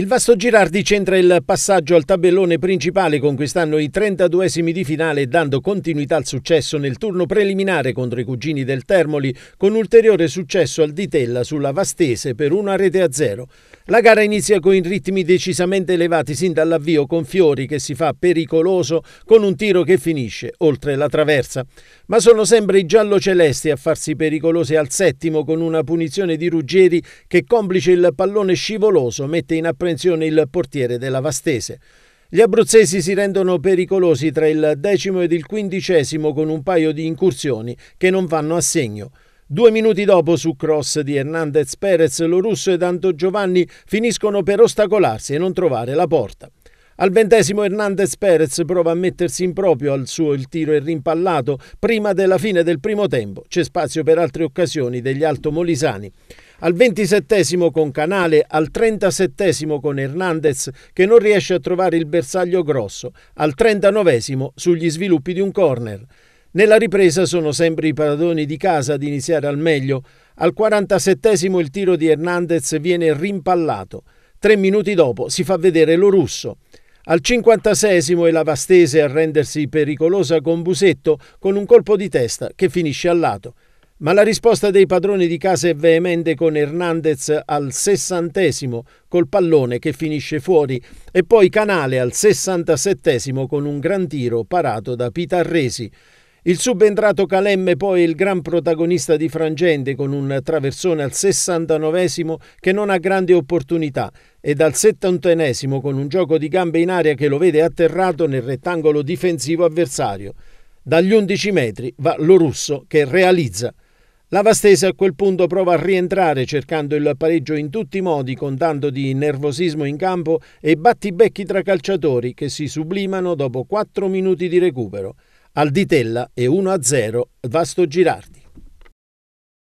Il Vasto Girardi centra il passaggio al tabellone principale conquistando i 32esimi di finale dando continuità al successo nel turno preliminare contro i cugini del Termoli con ulteriore successo al Ditella sulla Vastese per una rete a zero. La gara inizia con ritmi decisamente elevati sin dall'avvio con Fiori che si fa pericoloso con un tiro che finisce oltre la traversa. Ma sono sempre i giallo-celesti a farsi pericolosi al settimo con una punizione di Ruggeri che complice il pallone scivoloso mette in apprendimento menzione il portiere della Vastese. Gli abruzzesi si rendono pericolosi tra il decimo ed il quindicesimo con un paio di incursioni che non vanno a segno. Due minuti dopo, su cross di Hernandez Perez, Lorusso ed Anto Giovanni finiscono per ostacolarsi e non trovare la porta. Al ventesimo Hernandez Perez prova a mettersi in proprio, al suo il tiro e rimpallato prima della fine del primo tempo. C'è spazio per altre occasioni degli altomolisani. Al ventisettesimo con Canale, al trentasettesimo con Hernandez che non riesce a trovare il bersaglio grosso, al trentanovesimo sugli sviluppi di un corner. Nella ripresa sono sempre i padroni di casa ad iniziare al meglio. Al 47 il tiro di Hernandez viene rimpallato. Tre minuti dopo si fa vedere lo russo. Al 56 è la Vastese a rendersi pericolosa con Busetto con un colpo di testa che finisce al lato. Ma la risposta dei padroni di casa è veemente con Hernandez al 60 col pallone che finisce fuori e poi Canale al 67 con un gran tiro parato da Pitarresi. Il subentrato Calemme poi il gran protagonista di Frangente con un traversone al 69 che non ha grandi opportunità e dal 71 con un gioco di gambe in aria che lo vede atterrato nel rettangolo difensivo avversario. Dagli 11 metri va lo russo che realizza. La Vastese a quel punto prova a rientrare cercando il pareggio in tutti i modi con tanto di nervosismo in campo e battibecchi tra calciatori che si sublimano dopo 4 minuti di recupero. Al Ditella e 1-0 Vasto Girardi.